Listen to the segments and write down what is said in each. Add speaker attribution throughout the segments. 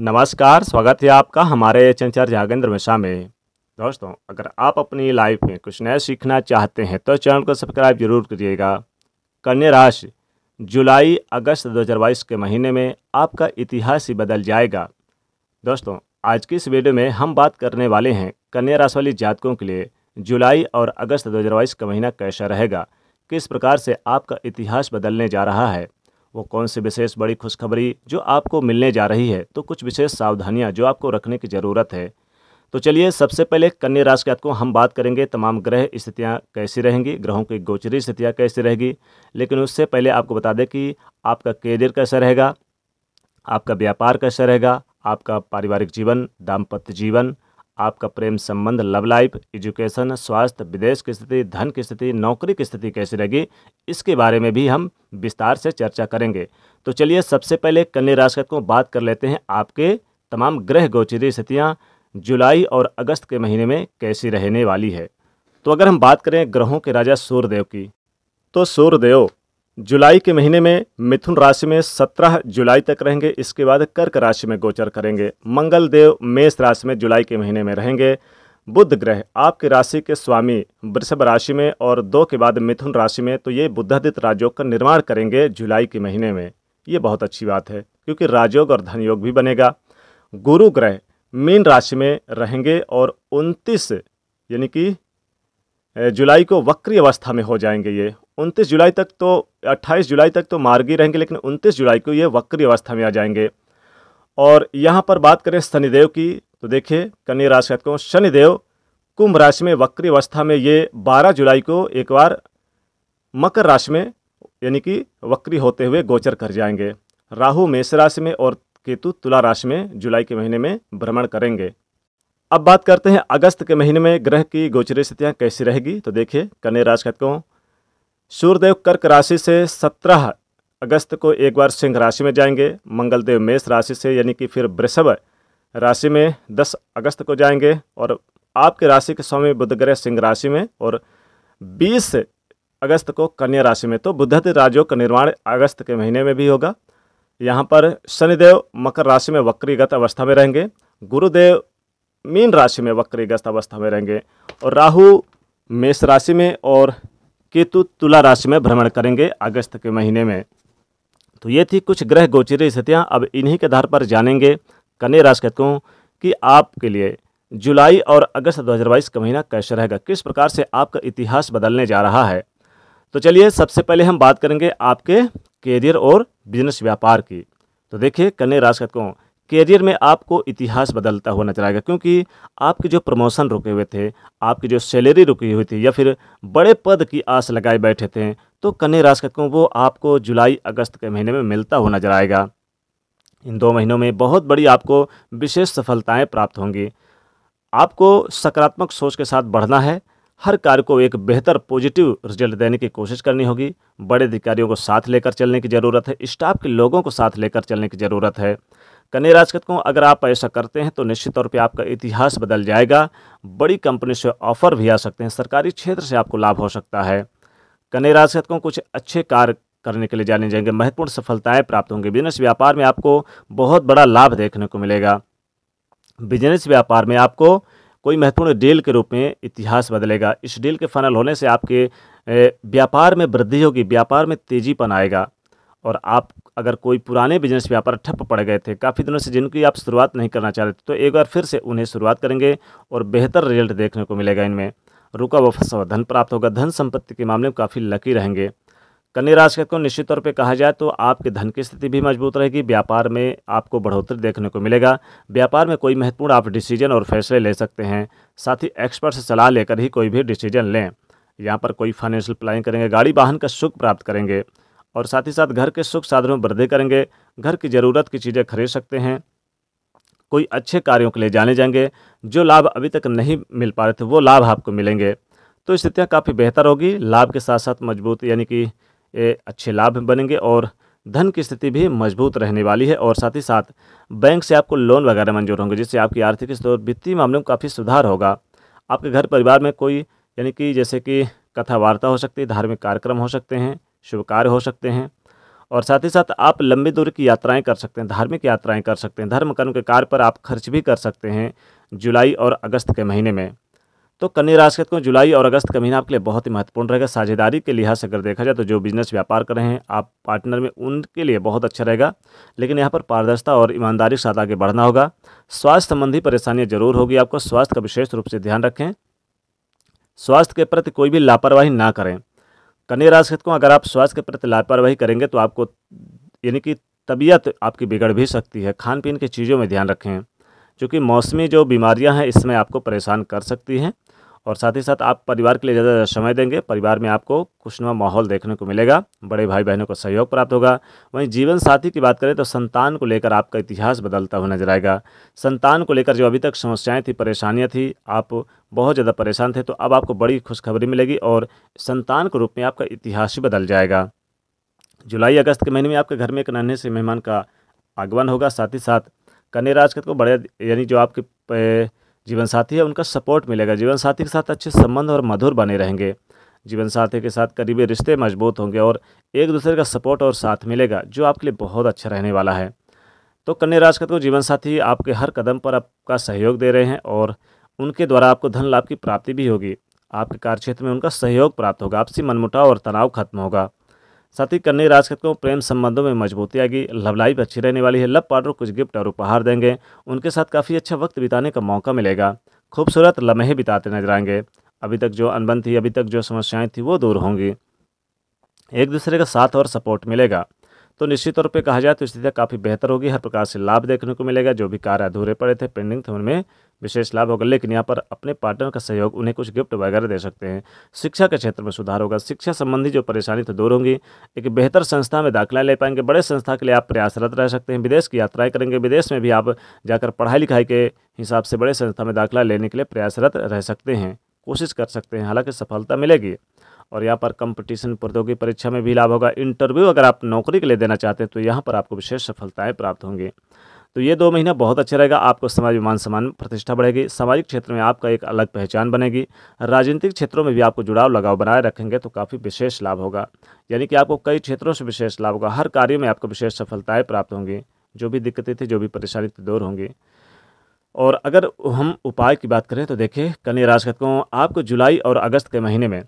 Speaker 1: नमस्कार स्वागत है आपका हमारे चंचर जागेंद्र मिश्रा में दोस्तों अगर आप अपनी लाइफ में कुछ नया सीखना चाहते हैं तो चैनल को सब्सक्राइब जरूर करिएगा कन्या राशि जुलाई अगस्त 2022 के महीने में आपका इतिहास ही बदल जाएगा दोस्तों आज की इस वीडियो में हम बात करने वाले हैं कन्या राशि वाली जातकों के लिए जुलाई और अगस्त दो का महीना कैसा रहेगा किस प्रकार से आपका इतिहास बदलने जा रहा है वो कौन सी विशेष बड़ी खुशखबरी जो आपको मिलने जा रही है तो कुछ विशेष सावधानियाँ जो आपको रखने की ज़रूरत है तो चलिए सबसे पहले कन्या राशि के को हम बात करेंगे तमाम ग्रह स्थितियाँ कैसी रहेंगी ग्रहों की गोचरी स्थितियाँ कैसी रहेगी लेकिन उससे पहले आपको बता दें कि आपका करियर कैसा रहेगा आपका व्यापार कैसा रहेगा आपका पारिवारिक जीवन दाम्पत्य जीवन आपका प्रेम संबंध लव लाइफ एजुकेशन स्वास्थ्य विदेश की स्थिति धन की स्थिति नौकरी की स्थिति कैसी रहेगी इसके बारे में भी हम विस्तार से चर्चा करेंगे तो चलिए सबसे पहले कन्या राशि को बात कर लेते हैं आपके तमाम ग्रह गोचरी स्थितियाँ जुलाई और अगस्त के महीने में कैसी रहने वाली है तो अगर हम बात करें ग्रहों के राजा सूर्यदेव की तो सूर्यदेव जुलाई के महीने में मिथुन राशि में 17 जुलाई तक रहेंगे इसके बाद कर्क राशि में गोचर करेंगे मंगल देव मेष राशि में जुलाई के महीने में रहेंगे बुध ग्रह आपकी राशि के स्वामी वृषभ राशि में और दो के बाद मिथुन राशि में तो ये बुद्धादित्य राजयोग का निर्माण करेंगे जुलाई के महीने में ये बहुत अच्छी बात है क्योंकि राजयोग और धनयोग भी बनेगा गुरु ग्रह मीन राशि में रहेंगे और 29 यानी कि जुलाई को वक्री अवस्था में हो जाएंगे ये उनतीस जुलाई तक तो अट्ठाईस जुलाई तक तो मार्गी रहेंगे लेकिन उनतीस जुलाई को ये वक्री अवस्था में आ जाएंगे और यहाँ पर बात करें शनिदेव की तो देखिए कन्या राशि को शनिदेव कुंभ राशि में वक्री अवस्था में ये 12 जुलाई को एक बार मकर राशि में यानी कि वक्री होते हुए गोचर कर जाएंगे राहु मेष राशि में और केतु तुला राशि में जुलाई के महीने में भ्रमण करेंगे अब बात करते हैं अगस्त के महीने में ग्रह की गोचरी स्थितियाँ कैसी रहेगी तो देखिए कन्या राशि कहूँ सूर्यदेव कर्क राशि से सत्रह अगस्त को एक बार सिंह राशि में जाएंगे मंगलदेव मेष राशि से यानी कि फिर वृषभ राशि में 10 अगस्त को जाएंगे और आपके राशि के स्वामी बुधग्रह ग्रह सिंह राशि में और 20 अगस्त को कन्या राशि में तो बुद्ध राजयोग का निर्माण अगस्त के महीने में भी होगा यहाँ पर शनिदेव मकर राशि में वक्रीगत अवस्था में रहेंगे गुरुदेव मीन राशि में वक्रीगत अवस्था में रहेंगे और राहु मेष राशि में और केतु तुला राशि में भ्रमण करेंगे अगस्त के महीने में तो ये थी कुछ ग्रह गोचरी स्थितियाँ अब इन्हीं के आधार पर जानेंगे कन्या राशि कहते कि आपके लिए जुलाई और अगस्त 2022 का महीना कैसा रहेगा किस प्रकार से आपका इतिहास बदलने जा रहा है तो चलिए सबसे पहले हम बात करेंगे आपके करियर और बिजनेस व्यापार की तो देखिए कन्या राशि कहते कैरियर में आपको इतिहास बदलता हुआ नजर आएगा क्योंकि आपके जो प्रमोशन रुके हुए थे आपकी जो सैलरी रुकी हुई थी या फिर बड़े पद की आस लगाए बैठे थे तो कन्या राशि को वो आपको जुलाई अगस्त के महीने में मिलता हुआ नजर आएगा इन दो महीनों में बहुत बड़ी आपको विशेष सफलताएं प्राप्त होंगी आपको सकारात्मक सोच के साथ बढ़ना है हर कार्य को एक बेहतर पॉजिटिव रिजल्ट देने की कोशिश करनी होगी बड़े अधिकारियों को साथ लेकर चलने की ज़रूरत है स्टाफ के लोगों को साथ लेकर चलने की ज़रूरत है कन्या राशि को अगर आप ऐसा करते हैं तो निश्चित तौर पे आपका इतिहास बदल जाएगा बड़ी कंपनी से ऑफर भी आ सकते हैं सरकारी क्षेत्र से आपको लाभ हो सकता है कन्या राशि को कुछ अच्छे कार्य करने के लिए जाने जाएंगे महत्वपूर्ण सफलताएं प्राप्त होंगी बिजनेस व्यापार में आपको बहुत बड़ा लाभ देखने को मिलेगा बिजनेस व्यापार में आपको कोई महत्वपूर्ण डील के रूप में इतिहास बदलेगा इस डील के फनल होने से आपके व्यापार में वृद्धि होगी व्यापार में तेजीपन आएगा और आप अगर कोई पुराने बिजनेस व्यापार ठप पड़ गए थे काफ़ी दिनों से जिनकी आप शुरुआत नहीं करना चाह रहे थे तो एक बार फिर से उन्हें शुरुआत करेंगे और बेहतर रिजल्ट देखने को मिलेगा इनमें रुका व फंसा हुआ धन प्राप्त होगा धन संपत्ति के मामले में काफ़ी लकी रहेंगे कन्या राशि को निश्चित तौर पे कहा जाए तो आपके धन की स्थिति भी मजबूत रहेगी व्यापार में आपको बढ़ोतरी देखने को मिलेगा व्यापार में कोई महत्वपूर्ण आप डिसीजन और फैसले ले सकते हैं साथ ही एक्सपर्ट से सलाह लेकर ही कोई भी डिसीजन लें यहाँ पर कोई फाइनेंशियल प्लानिंग करेंगे गाड़ी वाहन का सुख प्राप्त करेंगे और साथ ही साथ घर के सुख साधनों में वृद्धि करेंगे घर की ज़रूरत की चीज़ें खरीद सकते हैं कोई अच्छे कार्यों के लिए जाने जाएंगे जो लाभ अभी तक नहीं मिल पा रहे थे वो लाभ आपको मिलेंगे तो स्थितियाँ काफ़ी बेहतर होगी लाभ के साथ साथ मजबूत यानी कि अच्छे लाभ बनेंगे और धन की स्थिति भी मजबूत रहने वाली है और साथ ही साथ बैंक से आपको लोन वगैरह मंजूर होंगे जिससे आपकी आर्थिक स्तर वित्तीय मामलों में काफ़ी सुधार होगा आपके घर परिवार में कोई यानी कि जैसे कि कथा वार्ता हो सकती है धार्मिक कार्यक्रम हो सकते हैं शुभ कार्य हो सकते हैं और साथ ही साथ आप लंबी दूरी की यात्राएं कर सकते हैं धार्मिक यात्राएं कर सकते हैं धर्म कर्म के कार्य पर आप खर्च भी कर सकते हैं जुलाई और अगस्त के महीने में तो कन्या राशि को जुलाई और अगस्त का महीना आपके लिए बहुत ही महत्वपूर्ण रहेगा साझेदारी के लिहाज से अगर देखा जाए तो जो बिजनेस व्यापार कर रहे हैं आप पार्टनर में उनके लिए बहुत अच्छा रहेगा लेकिन यहाँ पर पारदर्शिता और ईमानदारी के साथ आगे बढ़ना होगा स्वास्थ्य संबंधी परेशानियाँ जरूर होगी आपको स्वास्थ्य का विशेष रूप से ध्यान रखें स्वास्थ्य के प्रति कोई भी लापरवाही ना करें कन्या राशि को अगर आप स्वास्थ्य के प्रति लापरवाही करेंगे तो आपको यानी कि तबीयत आपकी बिगड़ भी सकती है खान पीन की चीज़ों में ध्यान रखें क्योंकि मौसमी जो बीमारियां हैं इसमें आपको परेशान कर सकती हैं और साथ ही साथ आप परिवार के लिए ज़्यादा समय देंगे परिवार में आपको खुशनुमा माहौल देखने को मिलेगा बड़े भाई बहनों का सहयोग प्राप्त होगा वहीं जीवन साथी की बात करें तो संतान को लेकर आपका इतिहास बदलता हुआ नजर आएगा संतान को लेकर जो अभी तक समस्याएँ थी परेशानियाँ थी आप बहुत ज़्यादा परेशान थे तो अब आपको बड़ी खुशखबरी मिलेगी और संतान के रूप में आपका इतिहास ही बदल जाएगा जुलाई अगस्त के महीने में आपके घर में एक नन्हे से मेहमान का आगमन होगा साथ ही साथ कन्या राजगत को बड़े यानी जो आपके जीवन साथी है उनका सपोर्ट मिलेगा जीवन साथी के साथ अच्छे संबंध और मधुर बने रहेंगे जीवन साथी के साथ करीबी रिश्ते मजबूत होंगे और एक दूसरे का सपोर्ट और साथ मिलेगा जो आपके लिए बहुत अच्छा रहने वाला है तो कन्या राशि को जीवन साथी आपके हर कदम पर आपका सहयोग दे रहे हैं और उनके द्वारा आपको धन लाभ की प्राप्ति भी होगी आपके कार्यक्षेत्र में उनका सहयोग प्राप्त होगा आपसी मनमुटाव और तनाव खत्म होगा साथ ही कन्या राज को प्रेम संबंधों में मजबूती आएगी लव लाइफ अच्छी रहने वाली है लव पार्टनर कुछ गिफ्ट और उपहार देंगे उनके साथ काफ़ी अच्छा वक्त बिताने का मौका मिलेगा खूबसूरत लम्हे बिताते नजर आएंगे अभी तक जो अनबन थी अभी तक जो समस्याएं थी वो दूर होंगी एक दूसरे का साथ और सपोर्ट मिलेगा तो निश्चित तौर पर कहा जाए तो स्थितियाँ काफ़ी बेहतर होगी हर प्रकार से लाभ देखने को मिलेगा जो भी कार्य अधूरे पड़े थे पेंडिंग थे उनमें विशेष लाभ होगा लेकिन यहाँ पर अपने पार्टनर का सहयोग उन्हें कुछ गिफ्ट वगैरह दे सकते हैं शिक्षा के क्षेत्र में सुधार होगा शिक्षा संबंधी जो परेशानी तो दूर होंगी एक बेहतर संस्था में दाखिला ले पाएंगे बड़े संस्था के लिए आप प्रयासरत रह सकते हैं विदेश की यात्राएं करेंगे विदेश में भी आप जाकर पढ़ाई लिखाई के हिसाब से बड़े संस्था में दाखिला लेने के लिए प्रयासरत रह सकते हैं कोशिश कर सकते हैं हालांकि सफलता मिलेगी और यहाँ पर कंपटीशन प्रौद्योगिकी परीक्षा में भी लाभ होगा इंटरव्यू अगर आप नौकरी के लिए देना चाहते हैं तो यहाँ पर आपको विशेष सफलताएँ प्राप्त होंगी तो ये दो महीना बहुत अच्छा रहेगा आपको समाज में मान सम्मान प्रतिष्ठा बढ़ेगी सामाजिक क्षेत्र में आपका एक अलग पहचान बनेगी राजनीतिक क्षेत्रों में भी आपको जुड़ाव लगाव बनाए रखेंगे तो काफ़ी विशेष लाभ होगा यानी कि आपको कई क्षेत्रों से विशेष लाभ होगा हर कार्य में आपको विशेष सफलताएँ प्राप्त होंगी जो भी दिक्कतें थी जो भी परेशानी थी दूर होंगी और अगर हम उपाय की बात करें तो देखिए कन्या राशकों तो आपको जुलाई और अगस्त के महीने में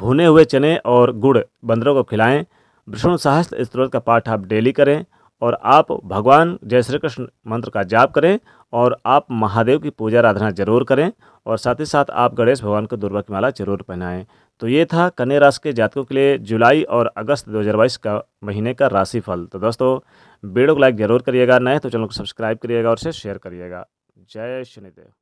Speaker 1: भुने हुए चने और गुड़ बंदरों को खिलाएं विष्णु सहस्त्र स्त्रोत का पाठ आप डेली करें और आप भगवान जय श्री कृष्ण मंत्र का जाप करें और आप महादेव की पूजा आराधना जरूर करें और साथ ही साथ आप गणेश भगवान को दुर्गा की माला जरूर पहनाएं तो ये था कन्या राशि के जातकों के लिए जुलाई और अगस्त 2022 का महीने का राशिफल तो दोस्तों वीडियो को लाइक जरूर करिएगा नए तो चैनल को सब्सक्राइब करिएगा और इसे शेयर करिएगा जय शनिदेव